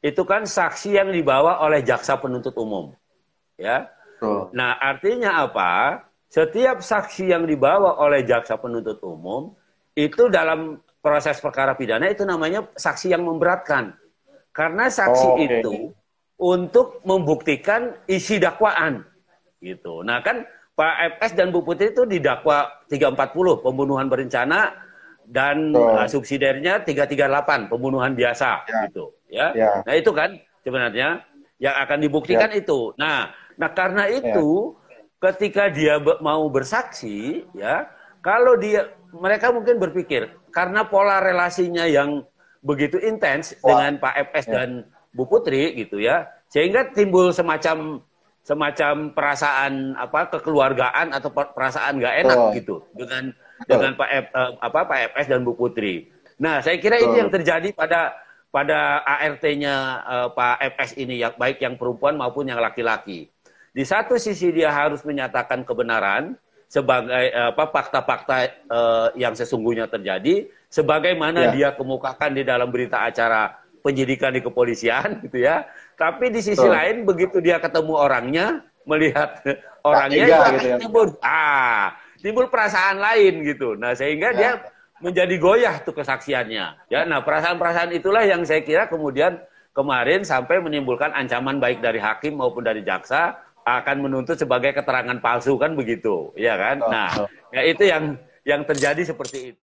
itu kan saksi yang dibawa oleh jaksa penuntut umum. Ya. Oh. Nah, artinya apa? Setiap saksi yang dibawa oleh jaksa penuntut umum itu dalam proses perkara pidana itu namanya saksi yang memberatkan. Karena saksi oh, okay. itu untuk membuktikan isi dakwaan. Gitu. Nah, kan Pak FS dan Bu Putri itu didakwa 340 pembunuhan berencana dan oh. subsidiarnya 338 pembunuhan biasa ya. gitu ya. ya. Nah, itu kan sebenarnya yang akan dibuktikan ya. itu. Nah, nah karena ya. itu ya. ketika dia mau bersaksi ya, kalau dia mereka mungkin berpikir karena pola relasinya yang begitu intens dengan Pak FS ya. dan Bu Putri gitu ya, sehingga timbul semacam semacam perasaan apa kekeluargaan atau perasaan nggak enak oh. gitu dengan dengan Pak F, eh, apa Pak FS dan Bu Putri. Nah, saya kira ini yang terjadi pada pada ART-nya uh, eh, Pak FS ini ya, baik yang perempuan maupun yang laki-laki. Di satu sisi dia harus menyatakan kebenaran sebagai eh, apa fakta-fakta uh, yang sesungguhnya terjadi sebagaimana ya. dia kemukakan di dalam berita acara penyidikan di kepolisian gitu ya. Tapi di sisi Tuh. lain begitu dia ketemu orangnya, melihat orangnya nah, iya, gitu ya. timbul ah, timbul perasaan lain gitu. Nah, sehingga ya. dia menjadi goyah tuh kesaksiannya. Ya, nah perasaan-perasaan itulah yang saya kira kemudian kemarin sampai menimbulkan ancaman baik dari hakim maupun dari jaksa akan menuntut sebagai keterangan palsu kan begitu, ya kan? Nah, ya itu yang yang terjadi seperti itu.